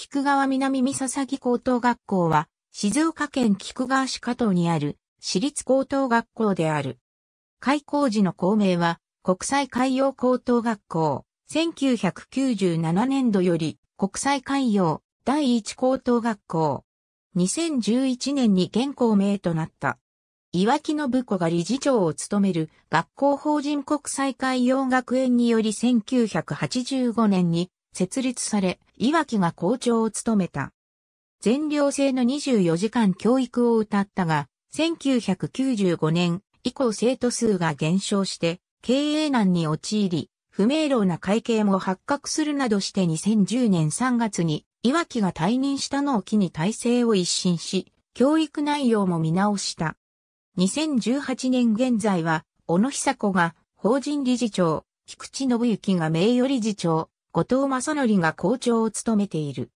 菊川南三佐木高等学校は、静岡県菊川市加藤にある、私立高等学校である。開校時の校名は、国際海洋高等学校、1997年度より、国際海洋第一高等学校。2011年に現校名となった。岩木信子が理事長を務める学校法人国際海洋学園により1985年に設立され、岩木が校長を務めた。全寮制の24時間教育を謳ったが、1995年以降生徒数が減少して、経営難に陥り、不明朗な会計も発覚するなどして2010年3月に、岩木が退任したのを機に体制を一新し、教育内容も見直した。2018年現在は、小野久子が法人理事長、菊池信之が名誉理事長、後藤正則が校長を務めている。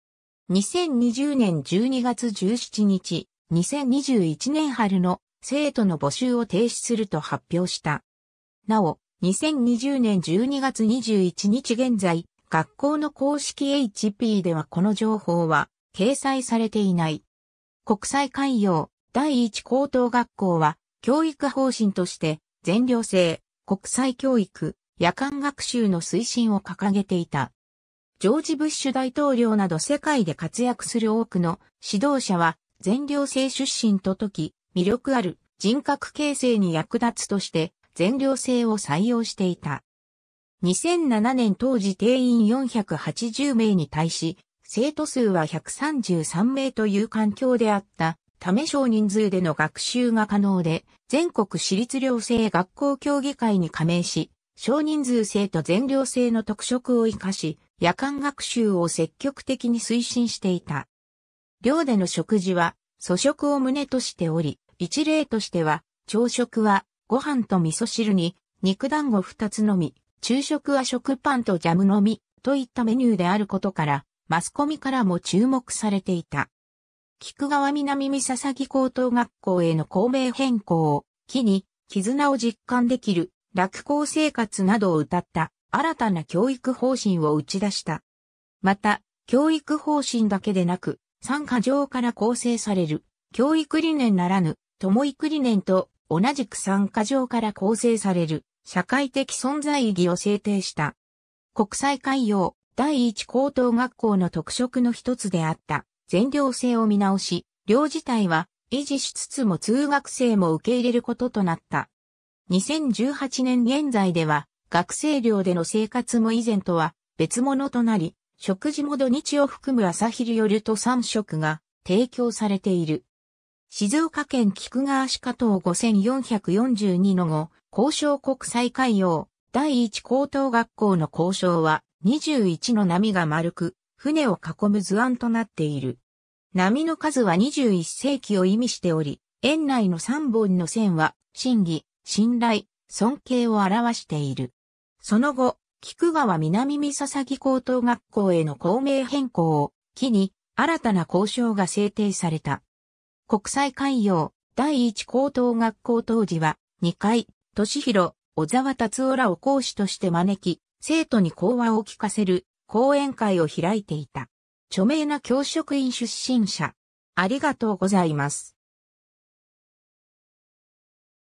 2020年12月17日、2021年春の生徒の募集を停止すると発表した。なお、2020年12月21日現在、学校の公式 HP ではこの情報は掲載されていない。国際海洋第一高等学校は教育方針として全寮制、国際教育、夜間学習の推進を掲げていた。ジョージ・ブッシュ大統領など世界で活躍する多くの指導者は全寮制出身と説き、魅力ある人格形成に役立つとして全寮制を採用していた。2007年当時定員480名に対し、生徒数は133名という環境であったため少人数での学習が可能で、全国私立寮生学校協議会に加盟し、少人数制と全寮制の特色を活かし、夜間学習を積極的に推進していた。寮での食事は、素食を旨としており、一例としては、朝食は、ご飯と味噌汁に、肉団子二つのみ、昼食は食パンとジャムのみ、といったメニューであることから、マスコミからも注目されていた。菊川南三佐々木高等学校への校名変更を機に、絆を実感できる落校生活などを謳った新たな教育方針を打ち出した。また、教育方針だけでなく、参加上から構成される、教育理念ならぬ、友育理念と同じく参加上から構成される、社会的存在意義を制定した。国際海洋第一高等学校の特色の一つであった、全寮制を見直し、寮自体は維持しつつも通学生も受け入れることとなった。2018年現在では、学生寮での生活も以前とは別物となり、食事も土日を含む朝昼夜と3食が提供されている。静岡県菊川市加東5442の後、交渉国際海洋第一高等学校の交渉は21の波が丸く、船を囲む図案となっている。波の数は21世紀を意味しており、園内の3本の線は、審議、信頼、尊敬を表している。その後、菊川南三佐々高等学校への校名変更を機に、新たな交渉が制定された。国際海洋第一高等学校当時は、2階、敏弘、小沢達夫らを講師として招き、生徒に講話を聞かせる講演会を開いていた。著名な教職員出身者。ありがとうございます。